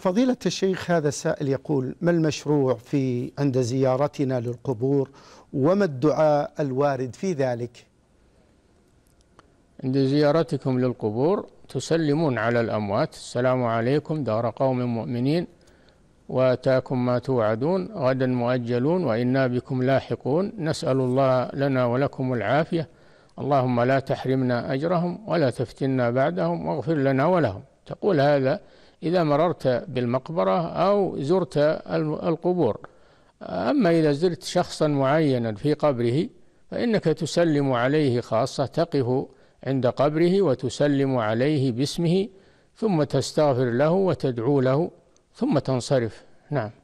فضيلة الشيخ هذا السائل يقول ما المشروع في عند زيارتنا للقبور وما الدعاء الوارد في ذلك عند زيارتكم للقبور تسلمون على الأموات السلام عليكم دار قوم مؤمنين واتاكم ما توعدون غدا مؤجلون وانا بكم لاحقون نسال الله لنا ولكم العافيه اللهم لا تحرمنا اجرهم ولا تفتنا بعدهم واغفر لنا ولهم تقول هذا إذا مررت بالمقبرة أو زرت القبور أما إذا زرت شخصا معينا في قبره فإنك تسلم عليه خاصة تقف عند قبره وتسلم عليه باسمه ثم تستغفر له وتدعو له ثم تنصرف نعم